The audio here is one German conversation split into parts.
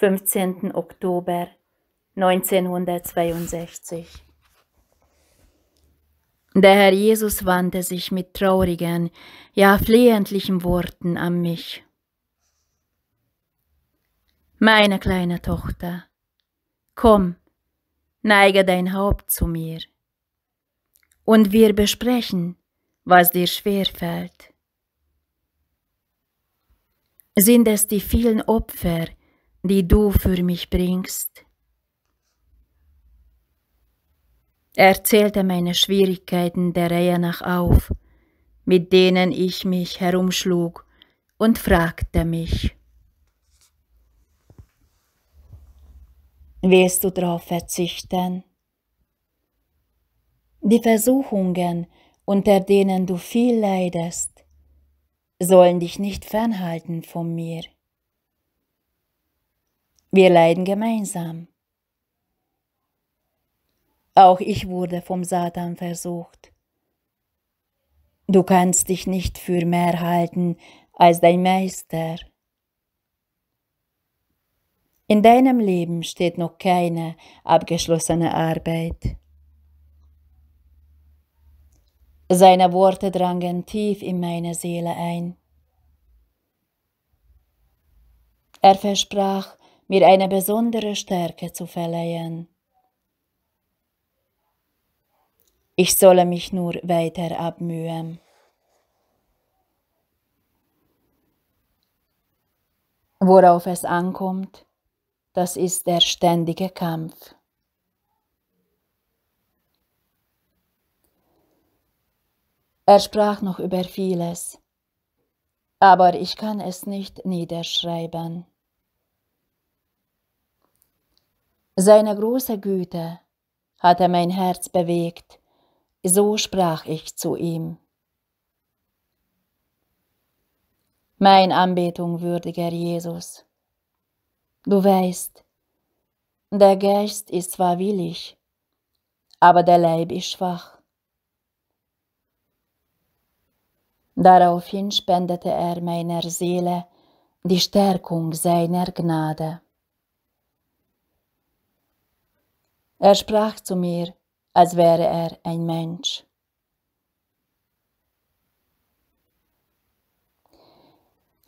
15. Oktober 1962. Der Herr Jesus wandte sich mit traurigen, ja flehentlichen Worten an mich. Meine kleine Tochter, komm, neige dein Haupt zu mir, und wir besprechen, was dir schwerfällt. Sind es die vielen Opfer, die du für mich bringst. Er zählte meine Schwierigkeiten der Reihe nach auf, mit denen ich mich herumschlug, und fragte mich, Willst du darauf verzichten? Die Versuchungen, unter denen du viel leidest, sollen dich nicht fernhalten von mir. Wir leiden gemeinsam. Auch ich wurde vom Satan versucht. Du kannst dich nicht für mehr halten als dein Meister. In deinem Leben steht noch keine abgeschlossene Arbeit. Seine Worte drangen tief in meine Seele ein. Er versprach, mir eine besondere Stärke zu verleihen. Ich solle mich nur weiter abmühen. Worauf es ankommt, das ist der ständige Kampf. Er sprach noch über vieles, aber ich kann es nicht niederschreiben. Seine große Güte hatte mein Herz bewegt, so sprach ich zu ihm. Mein Anbetung würdiger Jesus, du weißt, der Geist ist zwar willig, aber der Leib ist schwach. Daraufhin spendete er meiner Seele die Stärkung seiner Gnade. Er sprach zu mir, als wäre er ein Mensch.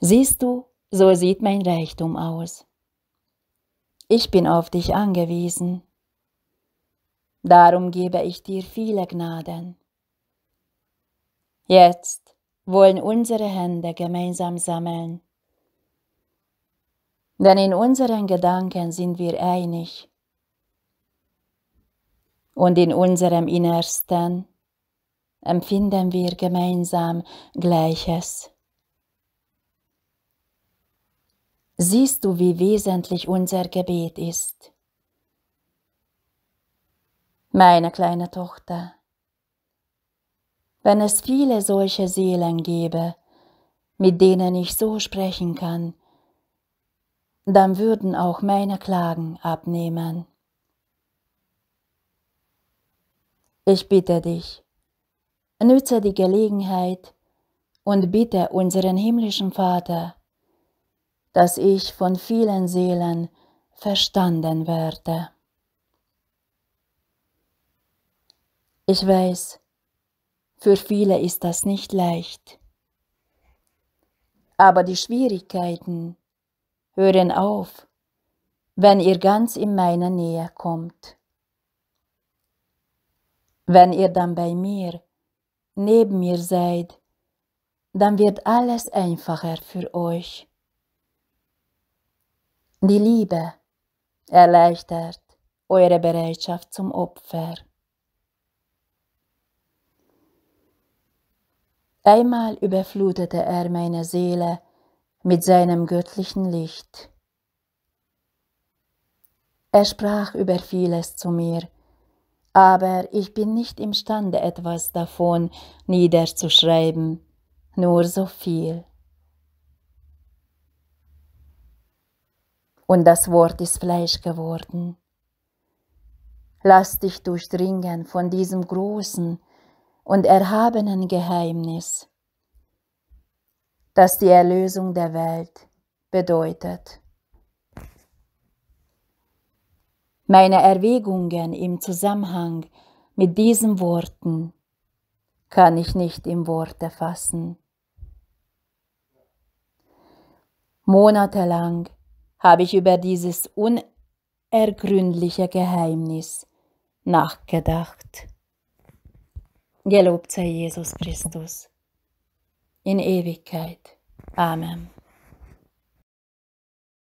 Siehst du, so sieht mein Reichtum aus. Ich bin auf dich angewiesen. Darum gebe ich dir viele Gnaden. Jetzt wollen unsere Hände gemeinsam sammeln. Denn in unseren Gedanken sind wir einig und in unserem Innersten empfinden wir gemeinsam Gleiches. Siehst du, wie wesentlich unser Gebet ist? Meine kleine Tochter, wenn es viele solche Seelen gäbe, mit denen ich so sprechen kann, dann würden auch meine Klagen abnehmen. Ich bitte dich, nütze die Gelegenheit und bitte unseren himmlischen Vater, dass ich von vielen Seelen verstanden werde. Ich weiß, für viele ist das nicht leicht. Aber die Schwierigkeiten hören auf, wenn ihr ganz in meiner Nähe kommt. Wenn ihr dann bei mir, neben mir seid, dann wird alles einfacher für euch. Die Liebe erleichtert eure Bereitschaft zum Opfer. Einmal überflutete er meine Seele mit seinem göttlichen Licht. Er sprach über vieles zu mir, aber ich bin nicht imstande, etwas davon niederzuschreiben, nur so viel. Und das Wort ist Fleisch geworden. Lass dich durchdringen von diesem großen und erhabenen Geheimnis, das die Erlösung der Welt bedeutet. meine Erwägungen im Zusammenhang mit diesen Worten kann ich nicht im Worte fassen. Monatelang habe ich über dieses unergründliche Geheimnis nachgedacht. Gelobt sei Jesus Christus. In Ewigkeit. Amen.